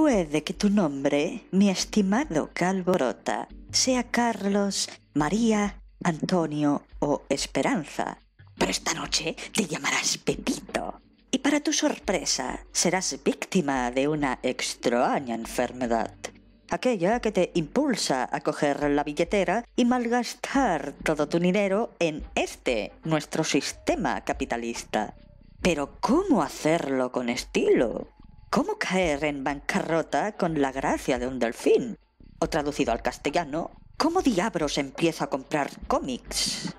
Puede que tu nombre, mi estimado Calborota, sea Carlos, María, Antonio o Esperanza, pero esta noche te llamarás Pepito. Y para tu sorpresa, serás víctima de una extraña enfermedad. Aquella que te impulsa a coger la billetera y malgastar todo tu dinero en este, nuestro sistema capitalista. Pero ¿cómo hacerlo con estilo? ¿Cómo caer en bancarrota con la gracia de un delfín? O traducido al castellano, ¿cómo diablos empieza a comprar cómics?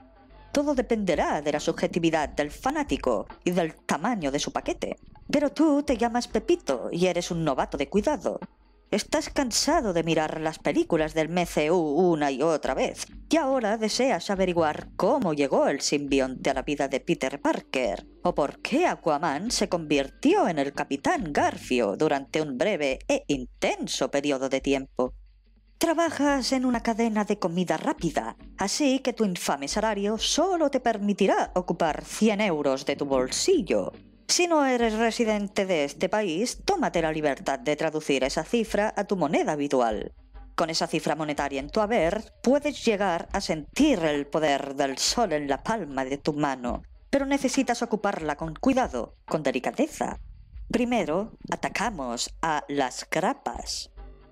Todo dependerá de la subjetividad del fanático y del tamaño de su paquete. Pero tú te llamas Pepito y eres un novato de cuidado. Estás cansado de mirar las películas del MCU una y otra vez, y ahora deseas averiguar cómo llegó el simbionte a la vida de Peter Parker, o por qué Aquaman se convirtió en el Capitán Garfio durante un breve e intenso periodo de tiempo. Trabajas en una cadena de comida rápida, así que tu infame salario solo te permitirá ocupar 100 euros de tu bolsillo, si no eres residente de este país, tómate la libertad de traducir esa cifra a tu moneda habitual. Con esa cifra monetaria en tu haber, puedes llegar a sentir el poder del sol en la palma de tu mano, pero necesitas ocuparla con cuidado, con delicadeza. Primero, atacamos a las grapas.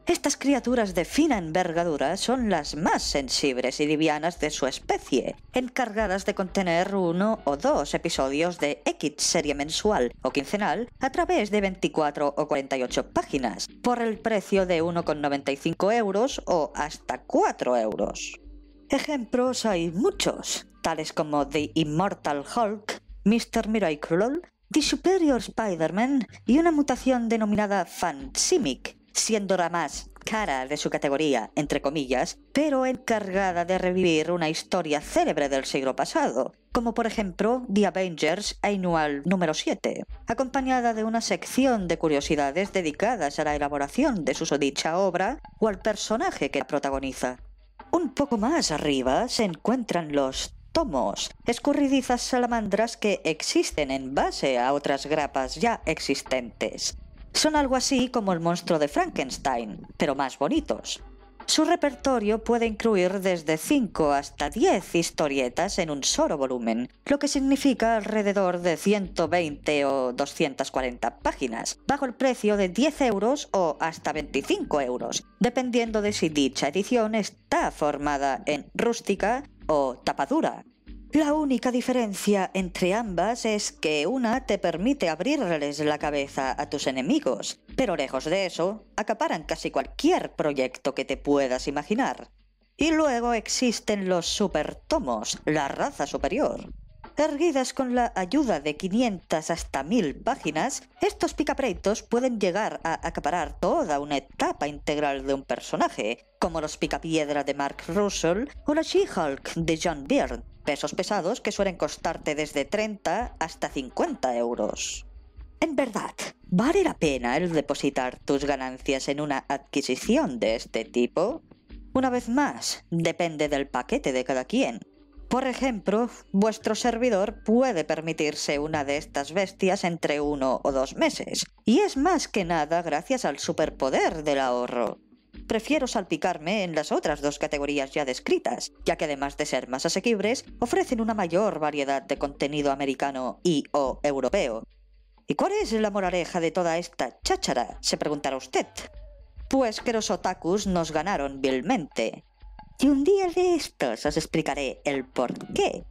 Estas criaturas de fina envergadura son las más sensibles y livianas de su especie, encargadas de contener uno o dos episodios de X serie mensual o quincenal a través de 24 o 48 páginas, por el precio de 1,95 euros o hasta 4 euros. Ejemplos hay muchos, tales como The Immortal Hulk, Mr. Miracle, The Superior Spider-Man y una mutación denominada Fansimic, siendo la más cara de su categoría, entre comillas, pero encargada de revivir una historia célebre del siglo pasado, como por ejemplo The Avengers Annual número 7, acompañada de una sección de curiosidades dedicadas a la elaboración de su sodicha obra o al personaje que la protagoniza. Un poco más arriba se encuentran los tomos, escurridizas salamandras que existen en base a otras grapas ya existentes, son algo así como el monstruo de Frankenstein, pero más bonitos. Su repertorio puede incluir desde 5 hasta 10 historietas en un solo volumen, lo que significa alrededor de 120 o 240 páginas, bajo el precio de 10 euros o hasta 25 euros, dependiendo de si dicha edición está formada en rústica o tapadura, la única diferencia entre ambas es que una te permite abrirles la cabeza a tus enemigos, pero lejos de eso, acaparan casi cualquier proyecto que te puedas imaginar. Y luego existen los supertomos, la raza superior. Erguidas con la ayuda de 500 hasta 1000 páginas, estos picapreitos pueden llegar a acaparar toda una etapa integral de un personaje, como los picapiedra de Mark Russell o la She-Hulk de John Byrne pesos pesados que suelen costarte desde 30 hasta 50 euros. En verdad, ¿vale la pena el depositar tus ganancias en una adquisición de este tipo? Una vez más, depende del paquete de cada quien. Por ejemplo, vuestro servidor puede permitirse una de estas bestias entre uno o dos meses, y es más que nada gracias al superpoder del ahorro prefiero salpicarme en las otras dos categorías ya descritas, ya que además de ser más asequibles, ofrecen una mayor variedad de contenido americano y o europeo. ¿Y cuál es la moraleja de toda esta cháchara? se preguntará usted. Pues que los otakus nos ganaron vilmente. Y un día de estos os explicaré el por qué.